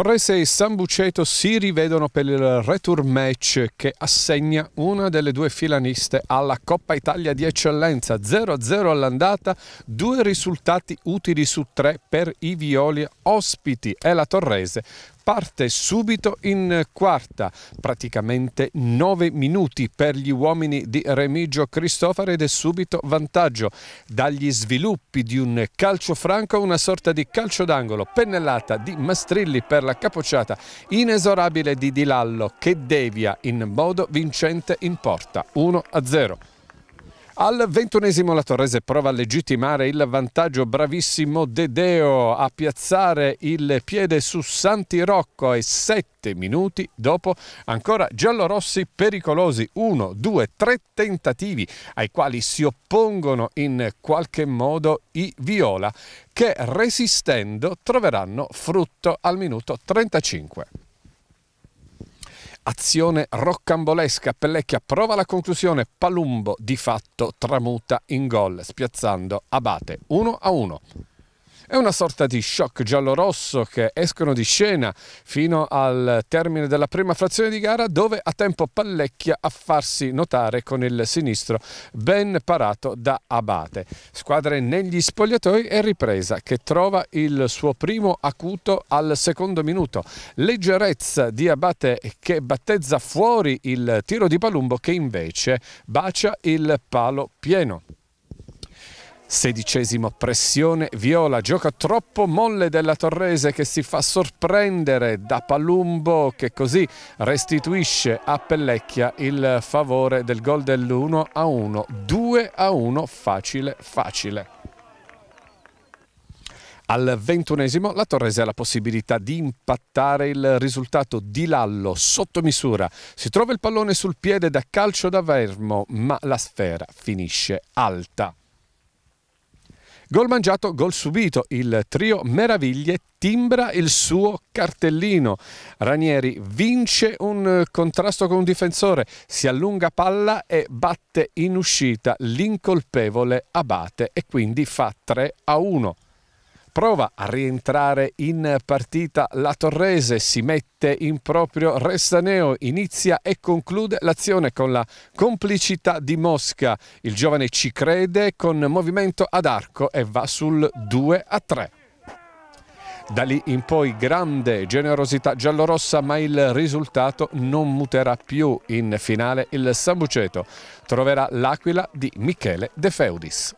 Torres e Sambuceto si rivedono per il retur match che assegna una delle due filaniste alla Coppa Italia di eccellenza. 0-0 all'andata, due risultati utili su tre per i Violi ospiti e la Torrese parte subito in quarta, praticamente 9 minuti per gli uomini di Remigio Cristofaro ed è subito vantaggio. Dagli sviluppi di un calcio franco, una sorta di calcio d'angolo, pennellata di Mastrilli per la capocciata inesorabile di Dilallo che devia in modo vincente in porta 1-0. Al ventunesimo la Torrese prova a legittimare il vantaggio bravissimo Dedeo a piazzare il piede su Santi Rocco e sette minuti dopo ancora giallorossi pericolosi Uno, due, tre tentativi ai quali si oppongono in qualche modo i viola che resistendo troveranno frutto al minuto 35 azione roccambolesca, Pellecchia prova la conclusione, Palumbo di fatto tramuta in gol, spiazzando Abate 1 a 1. È una sorta di shock giallo-rosso che escono di scena fino al termine della prima frazione di gara dove a tempo Pallecchia a farsi notare con il sinistro ben parato da Abate. Squadre negli spogliatoi e ripresa che trova il suo primo acuto al secondo minuto. Leggerezza di Abate che battezza fuori il tiro di Palumbo che invece bacia il palo pieno. Sedicesimo pressione, Viola gioca troppo molle della Torrese che si fa sorprendere da Palumbo che così restituisce a Pellecchia il favore del gol dell'1 a 1, 2 a 1 facile facile. Al ventunesimo la Torrese ha la possibilità di impattare il risultato di Lallo sotto misura. Si trova il pallone sul piede da calcio da vermo, ma la sfera finisce alta. Gol mangiato, gol subito. Il trio Meraviglie timbra il suo cartellino. Ranieri vince un eh, contrasto con un difensore, si allunga palla e batte in uscita l'incolpevole Abate e quindi fa 3 a 1. Prova a rientrare in partita la Torrese, si mette in proprio Restaneo, inizia e conclude l'azione con la complicità di Mosca. Il giovane ci crede con movimento ad arco e va sul 2 a 3. Da lì in poi grande generosità giallorossa, ma il risultato non muterà più. In finale il Sambuceto troverà l'aquila di Michele De Feudis.